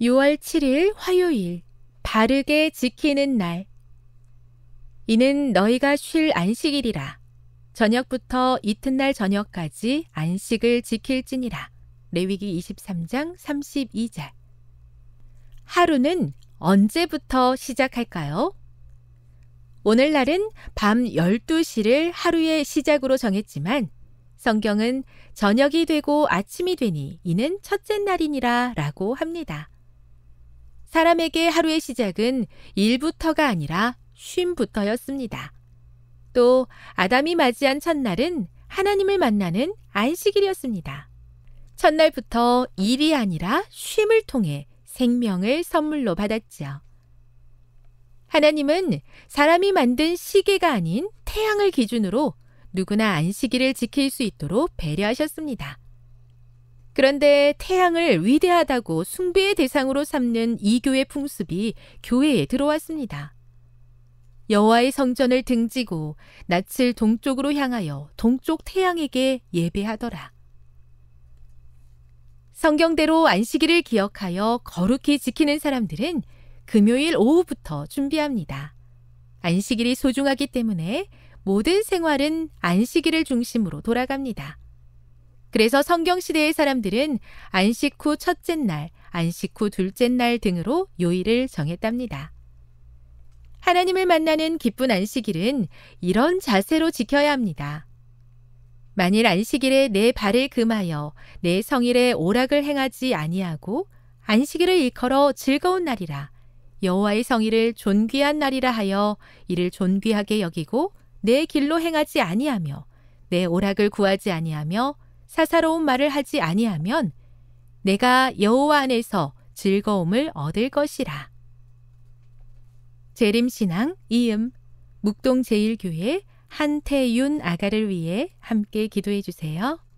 6월 7일 화요일 바르게 지키는 날 이는 너희가 쉴 안식일이라 저녁부터 이튿날 저녁까지 안식을 지킬지니라 레위기 23장 32절 하루는 언제부터 시작할까요? 오늘날은 밤 12시를 하루의 시작으로 정했지만 성경은 저녁이 되고 아침이 되니 이는 첫째 날이니라 라고 합니다. 사람에게 하루의 시작은 일부터가 아니라 쉼부터였습니다. 또 아담이 맞이한 첫날은 하나님을 만나는 안식일이었습니다. 첫날부터 일이 아니라 쉼을 통해 생명을 선물로 받았지요. 하나님은 사람이 만든 시계가 아닌 태양을 기준으로 누구나 안식일을 지킬 수 있도록 배려하셨습니다. 그런데 태양을 위대하다고 숭배의 대상으로 삼는 이교의 풍습이 교회에 들어왔습니다. 여호와의 성전을 등지고 낯을 동쪽으로 향하여 동쪽 태양에게 예배하더라. 성경대로 안식일을 기억하여 거룩히 지키는 사람들은 금요일 오후부터 준비합니다. 안식일이 소중하기 때문에 모든 생활은 안식일을 중심으로 돌아갑니다. 그래서 성경시대의 사람들은 안식 후 첫째 날, 안식 후 둘째 날 등으로 요일을 정했답니다. 하나님을 만나는 기쁜 안식일은 이런 자세로 지켜야 합니다. 만일 안식일에 내 발을 금하여 내 성일에 오락을 행하지 아니하고 안식일을 일컬어 즐거운 날이라 여호와의 성일을 존귀한 날이라 하여 이를 존귀하게 여기고 내 길로 행하지 아니하며 내 오락을 구하지 아니하며 사사로운 말을 하지 아니하면 내가 여호와 안에서 즐거움을 얻을 것이라. 재림신앙 이음 묵동제일교회 한태윤 아가를 위해 함께 기도해 주세요.